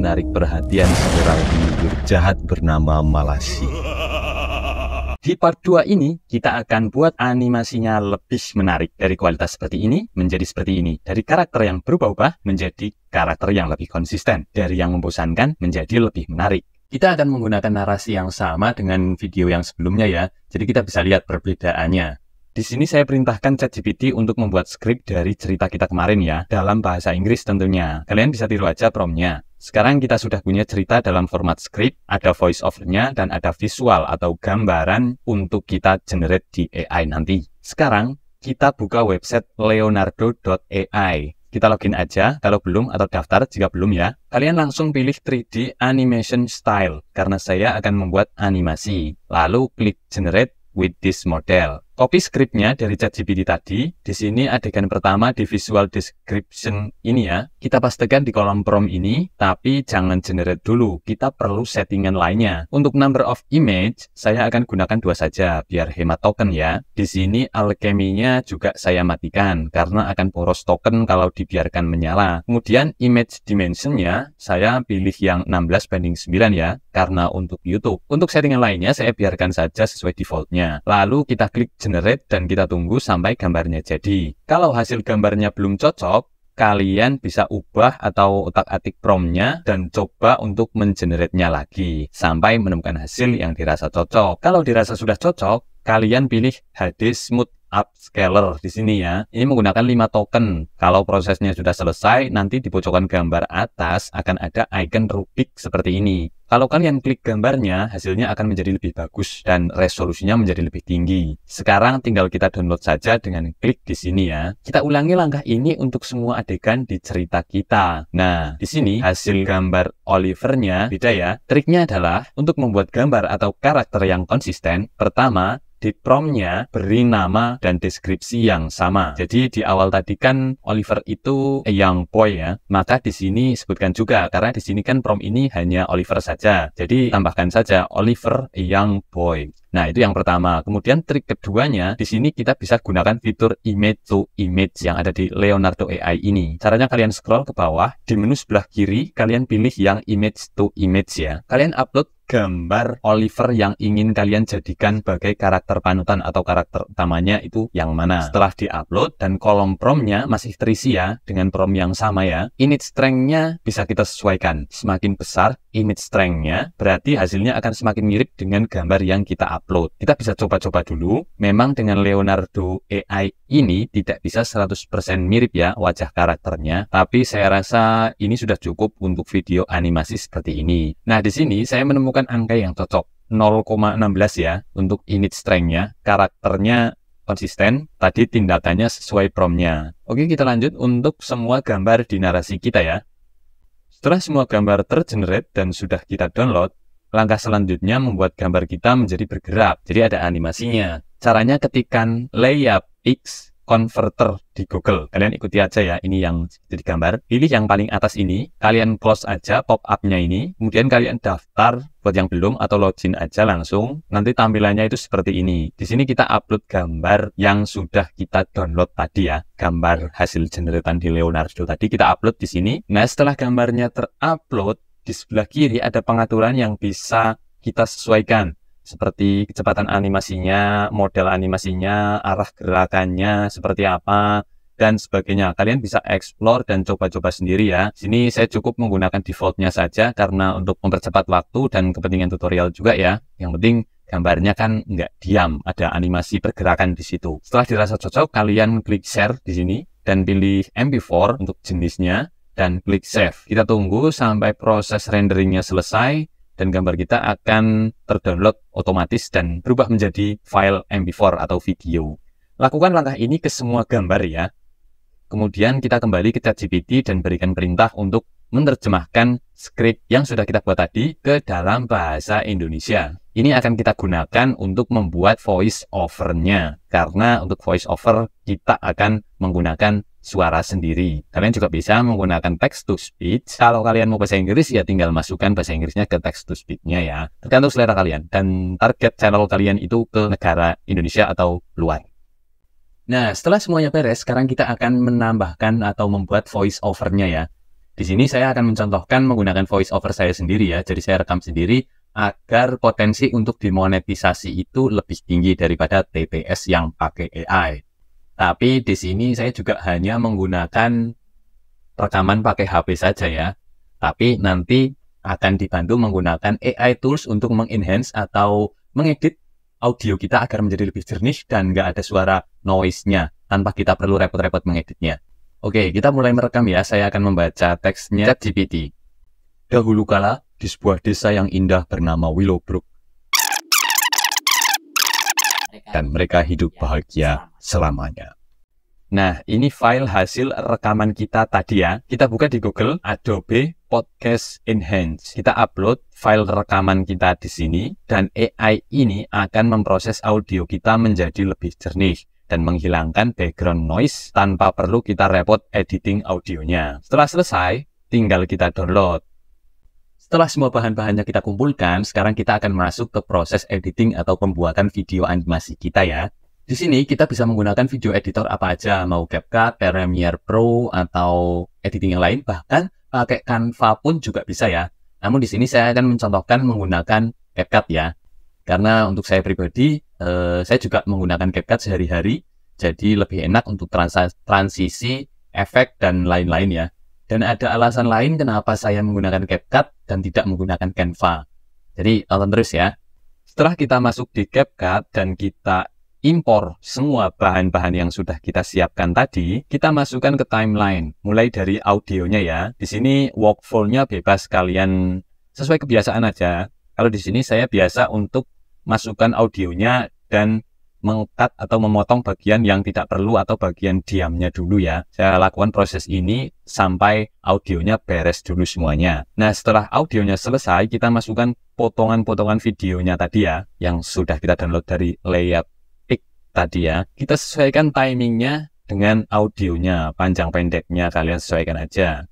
menarik perhatian seorang penyihir jahat bernama Malasi. Di part 2 ini, kita akan buat animasinya lebih menarik dari kualitas seperti ini menjadi seperti ini. Dari karakter yang berubah-ubah menjadi karakter yang lebih konsisten. Dari yang membosankan menjadi lebih menarik. Kita akan menggunakan narasi yang sama dengan video yang sebelumnya ya, jadi kita bisa lihat perbedaannya. Di sini saya perintahkan ChatGPT untuk membuat skrip dari cerita kita kemarin ya, dalam bahasa Inggris tentunya. Kalian bisa tiru aja promnya. Sekarang kita sudah punya cerita dalam format script, ada voice overnya dan ada visual atau gambaran untuk kita generate di AI nanti. Sekarang, kita buka website leonardo.ai. Kita login aja kalau belum atau daftar jika belum ya. Kalian langsung pilih 3D Animation Style karena saya akan membuat animasi. Lalu klik Generate with this model copy scriptnya dari ChatGPT tadi. Di sini adegan pertama di visual description ini ya. Kita pastikan di kolom prompt ini, tapi jangan generate dulu. Kita perlu settingan lainnya. Untuk number of image, saya akan gunakan dua saja, biar hemat token ya. Di sini alkeminya juga saya matikan, karena akan boros token kalau dibiarkan menyala. Kemudian image dimensionnya, saya pilih yang 16 banding 9 ya, karena untuk YouTube. Untuk settingan lainnya, saya biarkan saja sesuai defaultnya. Lalu kita klik generate dan kita tunggu sampai gambarnya jadi. Kalau hasil gambarnya belum cocok, kalian bisa ubah atau otak-atik promnya dan coba untuk mengenerate lagi sampai menemukan hasil yang dirasa cocok. Kalau dirasa sudah cocok, kalian pilih HD Smooth Upscaler di sini ya. Ini menggunakan 5 token. Kalau prosesnya sudah selesai, nanti di pojokan gambar atas akan ada icon Rubik seperti ini. Kalau kalian klik gambarnya, hasilnya akan menjadi lebih bagus dan resolusinya menjadi lebih tinggi. Sekarang tinggal kita download saja dengan klik di sini ya. Kita ulangi langkah ini untuk semua adegan di cerita kita. Nah, di sini hasil gambar Olivernya beda ya. Triknya adalah untuk membuat gambar atau karakter yang konsisten, pertama, di promnya beri nama dan deskripsi yang sama. Jadi di awal tadi kan Oliver itu a young boy ya, maka di sini sebutkan juga karena di sini kan prom ini hanya Oliver saja. Jadi tambahkan saja Oliver a young boy. Nah, itu yang pertama. Kemudian trik keduanya, di sini kita bisa gunakan fitur image to image yang ada di Leonardo AI ini. Caranya kalian scroll ke bawah, di menu sebelah kiri kalian pilih yang image to image ya. Kalian upload gambar Oliver yang ingin kalian jadikan sebagai karakter panutan atau karakter utamanya itu yang mana. Setelah diupload dan kolom promnya masih terisi ya dengan prom yang sama ya, init strength-nya bisa kita sesuaikan. Semakin besar init strength-nya, berarti hasilnya akan semakin mirip dengan gambar yang kita upload. Kita bisa coba-coba dulu. Memang dengan Leonardo AI ini tidak bisa 100% mirip ya wajah karakternya, tapi saya rasa ini sudah cukup untuk video animasi seperti ini. Nah, di sini saya menemukan menemukan angka yang cocok. 0,16 ya untuk init strength-nya. Karakternya konsisten, tadi tindakannya sesuai promnya. Oke, kita lanjut untuk semua gambar di narasi kita ya. Setelah semua gambar tergenerate dan sudah kita download, langkah selanjutnya membuat gambar kita menjadi bergerak, jadi ada animasinya. Caranya ketikkan layup X converter di Google. Kalian ikuti aja ya, ini yang jadi gambar. Pilih yang paling atas ini, kalian close aja pop up-nya ini, kemudian kalian daftar buat yang belum atau login aja langsung. Nanti tampilannya itu seperti ini. Di sini kita upload gambar yang sudah kita download tadi ya, gambar hasil generetan di Leonardo tadi kita upload di sini. Nah, setelah gambarnya terupload, di sebelah kiri ada pengaturan yang bisa kita sesuaikan seperti kecepatan animasinya, model animasinya, arah gerakannya seperti apa, dan sebagainya. Kalian bisa explore dan coba-coba sendiri ya. Sini saya cukup menggunakan defaultnya saja karena untuk mempercepat waktu dan kepentingan tutorial juga ya. Yang penting gambarnya kan nggak diam, ada animasi pergerakan di situ. Setelah dirasa cocok, kalian klik share di sini dan pilih MP4 untuk jenisnya dan klik save. Kita tunggu sampai proses renderingnya selesai dan gambar kita akan terdownload otomatis dan berubah menjadi file MP4 atau video. Lakukan langkah ini ke semua gambar ya. Kemudian kita kembali ke ChatGPT dan berikan perintah untuk menerjemahkan script yang sudah kita buat tadi ke dalam bahasa Indonesia ini akan kita gunakan untuk membuat voice overnya karena untuk voice over kita akan menggunakan suara sendiri. Kalian juga bisa menggunakan text to speech. Kalau kalian mau bahasa Inggris ya tinggal masukkan bahasa Inggrisnya ke text to speechnya ya. Tergantung selera kalian dan target channel kalian itu ke negara Indonesia atau luar. Nah, setelah semuanya beres, sekarang kita akan menambahkan atau membuat voice overnya ya. Di sini saya akan mencontohkan menggunakan voice over saya sendiri ya. Jadi saya rekam sendiri agar potensi untuk dimonetisasi itu lebih tinggi daripada TPS yang pakai AI. Tapi di sini saya juga hanya menggunakan rekaman pakai HP saja ya. Tapi nanti akan dibantu menggunakan AI tools untuk mengenhance atau mengedit audio kita agar menjadi lebih jernih dan nggak ada suara noise-nya tanpa kita perlu repot-repot mengeditnya. Oke, kita mulai merekam ya. Saya akan membaca teksnya ChatGPT. Dahulu kala, di sebuah desa yang indah bernama Willowbrook. Dan mereka hidup bahagia selamanya. Nah, ini file hasil rekaman kita tadi ya. Kita buka di Google Adobe Podcast Enhance. Kita upload file rekaman kita di sini dan AI ini akan memproses audio kita menjadi lebih jernih dan menghilangkan background noise tanpa perlu kita repot editing audionya. Setelah selesai, tinggal kita download. Setelah semua bahan-bahannya kita kumpulkan, sekarang kita akan masuk ke proses editing atau pembuatan video animasi kita ya. Di sini kita bisa menggunakan video editor apa aja, mau CapCut, Premiere Pro, atau editing yang lain, bahkan pakai Canva pun juga bisa ya. Namun di sini saya akan mencontohkan menggunakan CapCut ya. Karena untuk saya pribadi, eh, saya juga menggunakan CapCut sehari-hari, jadi lebih enak untuk transisi, efek, dan lain-lain ya. Dan ada alasan lain kenapa saya menggunakan CapCut dan tidak menggunakan Canva. Jadi tonton terus ya. Setelah kita masuk di CapCut dan kita impor semua bahan-bahan yang sudah kita siapkan tadi, kita masukkan ke timeline, mulai dari audionya ya. Di sini workflow-nya bebas kalian sesuai kebiasaan aja. Kalau di sini saya biasa untuk masukkan audionya dan mengkat atau memotong bagian yang tidak perlu atau bagian diamnya dulu ya. Saya lakukan proses ini sampai audionya beres dulu semuanya. Nah setelah audionya selesai kita masukkan potongan-potongan videonya tadi ya yang sudah kita download dari layout pick tadi ya. Kita sesuaikan timingnya dengan audionya, panjang pendeknya kalian sesuaikan aja.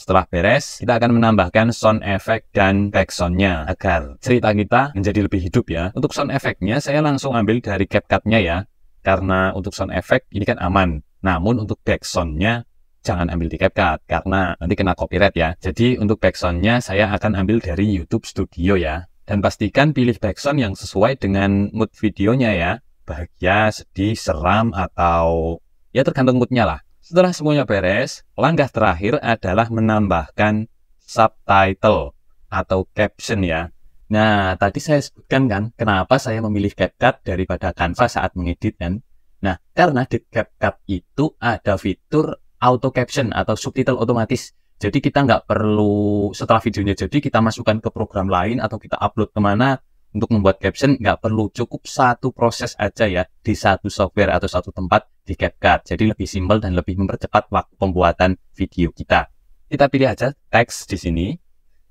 Setelah beres, kita akan menambahkan sound effect dan backsoundnya agar cerita kita menjadi lebih hidup ya. Untuk sound effectnya saya langsung ambil dari CapCut-nya ya, karena untuk sound effect ini kan aman. Namun untuk backsoundnya jangan ambil di CapCut karena nanti kena copyright ya. Jadi untuk backsoundnya saya akan ambil dari YouTube Studio ya. Dan pastikan pilih backsound yang sesuai dengan mood videonya ya. Bahagia, sedih, seram, atau ya tergantung moodnya lah. Setelah semuanya beres, langkah terakhir adalah menambahkan subtitle atau caption ya. Nah, tadi saya sebutkan kan kenapa saya memilih CapCut daripada Canva saat mengedit kan. Nah, karena di CapCut itu ada fitur auto caption atau subtitle otomatis. Jadi kita nggak perlu setelah videonya jadi kita masukkan ke program lain atau kita upload kemana untuk membuat caption nggak perlu cukup satu proses aja ya di satu software atau satu tempat di CapCut. Jadi lebih simpel dan lebih mempercepat waktu pembuatan video kita. Kita pilih aja teks di sini,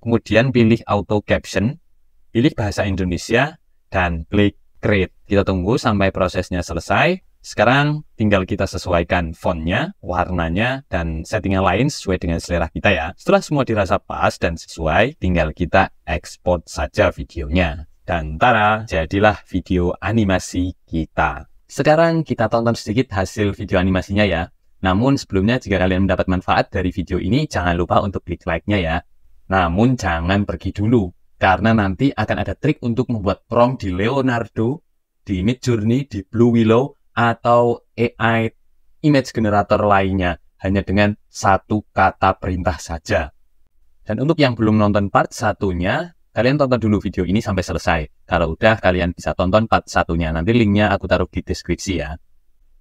kemudian pilih auto caption, pilih bahasa Indonesia, dan klik create. Kita tunggu sampai prosesnya selesai. Sekarang tinggal kita sesuaikan fontnya, warnanya, dan settingan lain sesuai dengan selera kita ya. Setelah semua dirasa pas dan sesuai, tinggal kita export saja videonya. Dan tara, jadilah video animasi kita. Sekarang kita tonton sedikit hasil video animasinya ya. Namun sebelumnya jika kalian mendapat manfaat dari video ini, jangan lupa untuk klik like-nya ya. Namun jangan pergi dulu, karena nanti akan ada trik untuk membuat prompt di Leonardo, di Midjourney, Journey, di Blue Willow, atau AI image generator lainnya hanya dengan satu kata perintah saja. Dan untuk yang belum nonton part satunya, Kalian tonton dulu video ini sampai selesai. Kalau udah, kalian bisa tonton part satunya. Nanti linknya aku taruh di deskripsi ya.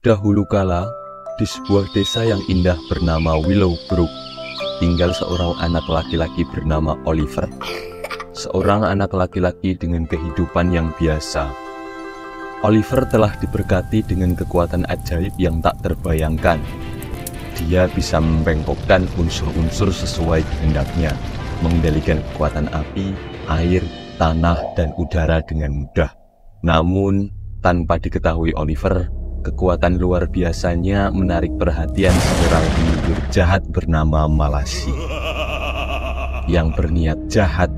Dahulu kala, di sebuah desa yang indah bernama Willowbrook, tinggal seorang anak laki-laki bernama Oliver. Seorang anak laki-laki dengan kehidupan yang biasa. Oliver telah diberkati dengan kekuatan ajaib yang tak terbayangkan. Dia bisa membengkokkan unsur-unsur sesuai kehendaknya, mengendalikan kekuatan api, air, tanah, dan udara dengan mudah. Namun, tanpa diketahui Oliver, kekuatan luar biasanya menarik perhatian seorang penyihir jahat bernama Malasi yang berniat jahat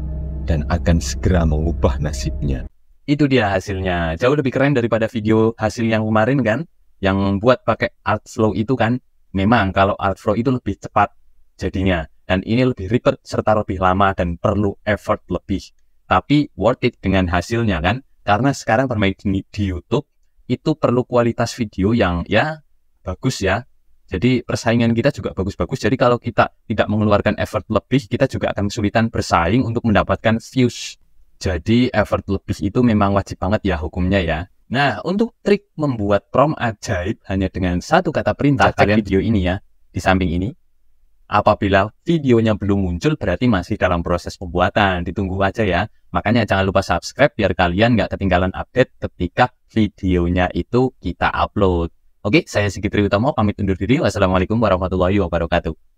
dan akan segera mengubah nasibnya. Itu dia hasilnya. Jauh lebih keren daripada video hasil yang kemarin kan? Yang buat pakai art flow itu kan? Memang kalau art flow itu lebih cepat jadinya dan ini lebih ribet serta lebih lama dan perlu effort lebih. Tapi worth it dengan hasilnya kan? Karena sekarang bermain di, di YouTube itu perlu kualitas video yang ya bagus ya. Jadi persaingan kita juga bagus-bagus. Jadi kalau kita tidak mengeluarkan effort lebih, kita juga akan kesulitan bersaing untuk mendapatkan views. Jadi effort lebih itu memang wajib banget ya hukumnya ya. Nah, untuk trik membuat prompt ajaib hanya dengan satu kata perintah, kalian ya. video ini ya, di samping ini, Apabila videonya belum muncul berarti masih dalam proses pembuatan, ditunggu aja ya. Makanya jangan lupa subscribe biar kalian nggak ketinggalan update ketika videonya itu kita upload. Oke, saya Sigitri Utomo, pamit undur diri. Wassalamualaikum warahmatullahi wabarakatuh.